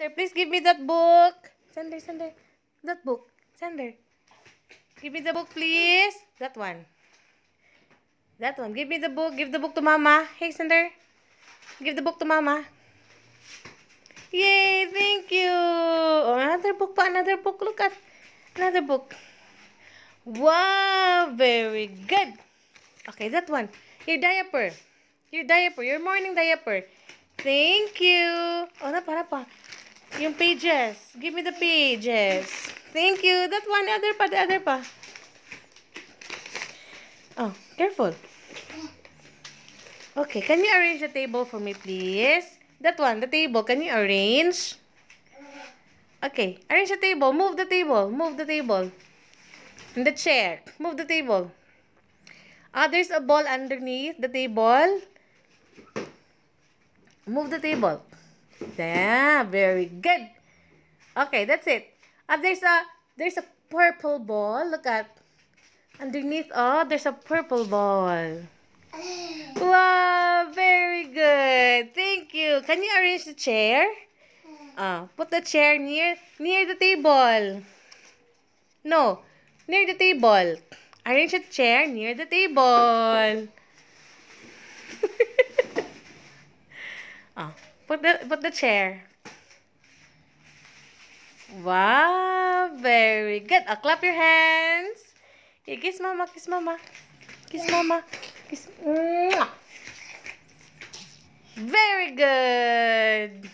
Sander, please give me that book. Sander, Sander, that book. Sander, give me the book, please. That one. That one. Give me the book. Give the book to Mama. Hey, Sander. Give the book to Mama. Yay, thank you. Oh, another book pa, another book. Look at another book. Wow, very good. Okay, that one. Your diaper. Your diaper. Your morning diaper. Thank you. Oh, napa, pa. Yung pages. Give me the pages. Thank you. That one, the other pa, the other pa. Oh, careful. Okay, can you arrange the table for me, please? That one, the table. Can you arrange? Okay, arrange the table. Move the table. Move the table. And the chair. Move the table. Ah, there's a ball underneath the table. Move the table. Yeah, very good. Okay, that's it. Uh, there's a there's a purple ball. Look at underneath. Oh, there's a purple ball. Wow, very good. Thank you. Can you arrange the chair? Uh, put the chair near near the table. No, near the table. Arrange a chair near the table. Put the chair. Wow, very good. I'll clap your hands. You kiss mama, kiss mama. Kiss mama. Kiss. Very good.